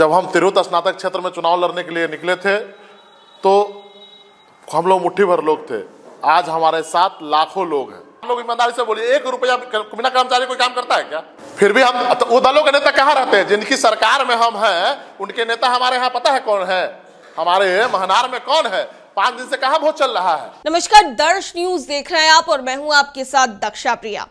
जब हम तिरुत स्नातक क्षेत्र में चुनाव लड़ने के लिए निकले थे तो हम लोग मुठ्ठी भर लोग थे आज हमारे साथ लाखों लोग हैं हम लोग ईमानदारी से बोलिए एक रुपया बिना कर्मचारी कोई काम करता है क्या फिर भी हम तो वो दलों के नेता कहाँ रहते हैं जिनकी सरकार में हम हैं उनके नेता हमारे यहाँ पता है कौन है हमारे महनार में कौन है पांच दिन से कहा बहुत चल रहा है नमस्कार दर्श न्यूज देख रहे हैं आप और मैं हूँ आपके साथ दक्षा प्रिया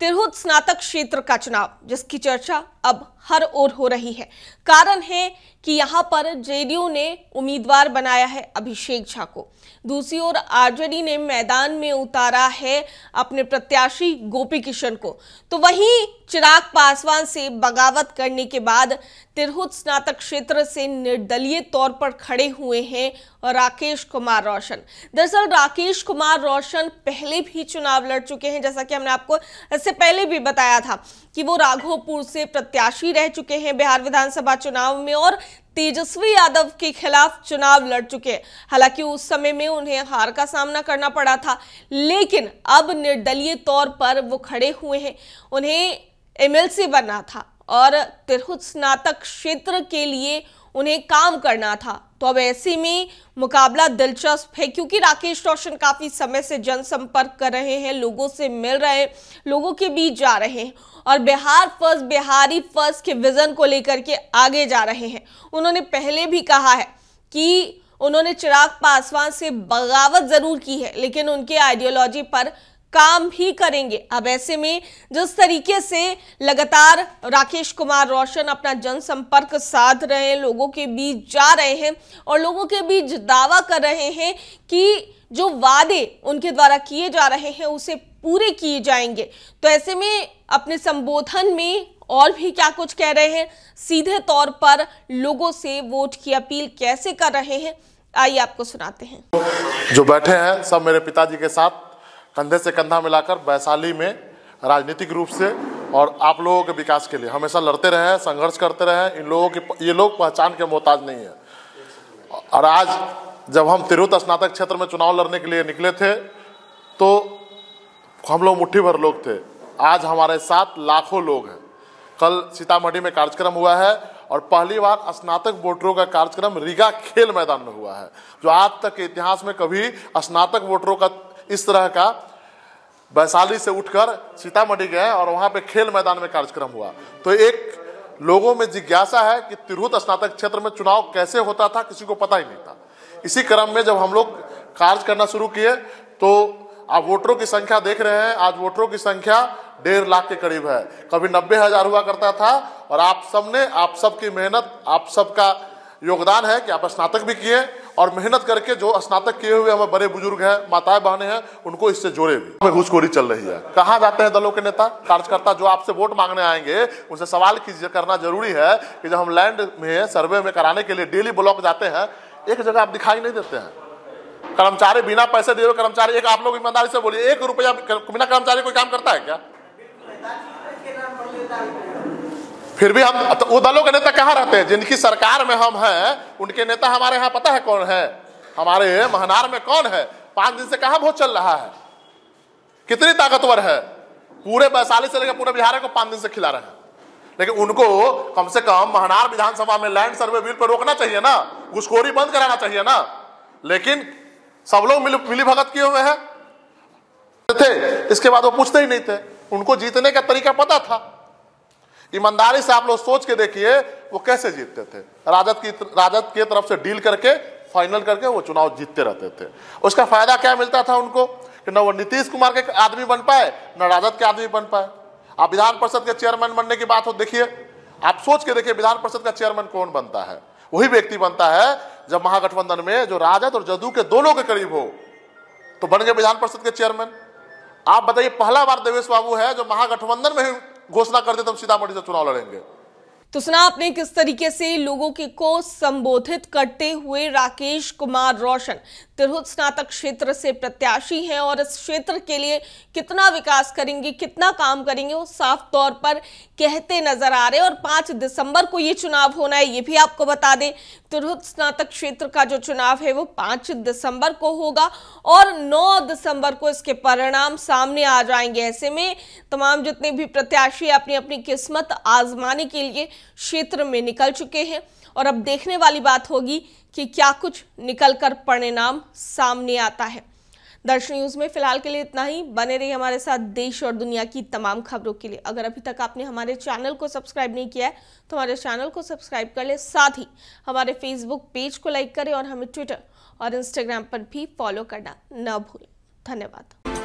तिरहुत स्नातक क्षेत्र का चुनाव जिसकी चर्चा अब हर ओर हो रही है कारण है कि यहां पर जेडीयू ने उम्मीदवार बनाया है अभिषेक झा को दूसरी ओर आरजेडी ने मैदान में उतारा है अपने प्रत्याशी गोपी किशन को तो वहीं चिराग पासवान से बगावत करने के बाद तिरहुत स्नातक क्षेत्र से निर्दलीय तौर पर खड़े हुए हैं राकेश कुमार रोशन दरअसल राकेश कुमार रोशन पहले भी चुनाव लड़ चुके हैं जैसा कि हमने आपको इससे पहले भी बताया था कि वो राघोपुर से प्रत्याशी रह चुके हैं बिहार विधानसभा चुनाव में और तेजस्वी यादव के खिलाफ चुनाव लड़ चुके हैं हालांकि उस समय में उन्हें हार का सामना करना पड़ा था लेकिन अब निर्दलीय तौर पर वो खड़े हुए हैं उन्हें एमएलसी बनना था और तिरहुत स्नातक क्षेत्र के लिए उन्हें काम करना था तो अब ऐसे में मुकाबला दिलचस्प है क्योंकि राकेश रोशन काफ़ी समय से जनसंपर्क कर रहे हैं लोगों से मिल रहे हैं लोगों के बीच जा रहे हैं और बिहार फर्स्ट बिहारी फर्स्ट के विज़न को लेकर के आगे जा रहे हैं उन्होंने पहले भी कहा है कि उन्होंने चिराग पासवान से बगावत ज़रूर की है लेकिन उनके आइडियोलॉजी पर काम भी करेंगे अब ऐसे में जिस तरीके से लगातार राकेश कुमार रोशन अपना जनसंपर्क साध रहे हैं लोगों के बीच जा रहे हैं और लोगों के बीच दावा कर रहे हैं कि जो वादे उनके द्वारा किए जा रहे हैं उसे पूरे किए जाएंगे तो ऐसे में अपने संबोधन में और भी क्या कुछ कह रहे हैं सीधे तौर पर लोगों से वोट की अपील कैसे कर रहे हैं आइए आपको सुनाते हैं जो बैठे हैं सब मेरे पिताजी के साथ कंधे से कंधा मिलाकर वैशाली में राजनीतिक रूप से और आप लोगों के विकास के लिए हमेशा लड़ते रहे संघर्ष करते रहे इन लोगों की ये लोग पहचान के मोहताज नहीं है और आज जब हम तिरुत स्नातक क्षेत्र में चुनाव लड़ने के लिए निकले थे तो हम लोग मुठ्ठी भर लोग थे आज हमारे साथ लाखों लोग हैं कल सीतामढ़ी में कार्यक्रम हुआ है और पहली बार स्नातक वोटरों का कार्यक्रम रीगा खेल मैदान में हुआ है जो आज तक के इतिहास में कभी स्नातक वोटरों का इस तरह का वैशाली से उठकर सीतामढ़ी गए और वहाँ पे खेल मैदान में कार्यक्रम हुआ तो एक लोगों में जिज्ञासा है कि तिरहुत स्नातक क्षेत्र में चुनाव कैसे होता था किसी को पता ही नहीं था इसी क्रम में जब हम लोग कार्य करना शुरू किए तो आप वोटरों की संख्या देख रहे हैं आज वोटरों की संख्या डेढ़ लाख के करीब है कभी नब्बे हजार हुआ करता था और आप सबने आप सबकी मेहनत आप सबका योगदान है कि आप स्नातक भी किए और मेहनत करके जो स्नातक किए हुए हमें बड़े बुजुर्ग हैं माताएं बहने हैं उनको इससे जोड़े भी हमें घुसखोरी चल रही है कहाँ जाते हैं दलों के नेता कार्यकर्ता जो आपसे वोट मांगने आएंगे उनसे सवाल कीजिए करना जरूरी है कि जब हम लैंड में सर्वे में कराने के लिए डेली ब्लॉक जाते हैं एक जगह आप दिखाई नहीं देते हैं कर्मचारी बिना पैसे दिए कर्मचारी एक आप लोग ईमानदारी से बोलिए एक रुपया बिना कर्मचारी कोई काम करता है क्या फिर भी हम तो वो दलों के नेता कहाँ रहते हैं जिनकी सरकार में हम हैं उनके नेता हमारे यहाँ पता है कौन है हमारे महनार में कौन है पांच दिन से कहाँ भोज चल रहा है कितनी ताकतवर है पूरे वैशाली से लेकर पूरे बिहार को पांच दिन से खिला रहे हैं लेकिन उनको कम से कम महनार विधानसभा में लैंड सर्वे बिल पर रोकना चाहिए ना घुसखोरी बंद कराना चाहिए ना लेकिन सब लोग मिल मिली भगत किए हुए हैं थे इसके बाद वो पूछते ही नहीं थे उनको जीतने का तरीका पता था ईमानदारी से आप लोग सोच के देखिए वो कैसे जीतते थे राजद की राजद के तरफ से डील करके फाइनल करके वो चुनाव जीतते रहते थे उसका फायदा क्या मिलता था उनको कि न वो नीतीश कुमार के आदमी बन पाए न राजद के आदमी बन पाए आप विधान परिषद के चेयरमैन बनने की बात हो देखिए आप सोच के देखिए विधान परिषद का चेयरमैन कौन बनता है वही व्यक्ति बनता है जब महागठबंधन में जो राजद और जदू के दोनों के करीब हो तो बन गए विधान परिषद के चेयरमैन आप बताइए पहला बार देवेश बाबू है जो महागठबंधन में ही घोषणा कर देते हम सीतामढ़ी से चुनाव लड़ेंगे तो सुना आपने किस तरीके से लोगों के को संबोधित करते हुए राकेश कुमार रोशन तिरहुत स्नातक क्षेत्र से प्रत्याशी हैं और इस क्षेत्र के लिए कितना विकास करेंगे कितना काम करेंगे वो साफ तौर पर कहते नजर आ रहे हैं और 5 दिसंबर को ये चुनाव होना है ये भी आपको बता दें तिरहुत स्नातक क्षेत्र का जो चुनाव है वो 5 दिसंबर को होगा और नौ दिसंबर को इसके परिणाम सामने आ जाएंगे ऐसे में तमाम जितने भी प्रत्याशी अपनी अपनी किस्मत आजमाने के लिए क्षेत्र में निकल चुके हैं और अब देखने वाली बात होगी कि क्या कुछ निकल कर परिणाम सामने आता है दर्शन न्यूज़ में फिलहाल के लिए इतना ही बने रहिए हमारे साथ देश और दुनिया की तमाम खबरों के लिए अगर अभी तक आपने हमारे चैनल को सब्सक्राइब नहीं किया है तो हमारे चैनल को सब्सक्राइब कर ले साथ ही हमारे फेसबुक पेज को लाइक करें और हमें ट्विटर और इंस्टाग्राम पर भी फॉलो करना न भूलें धन्यवाद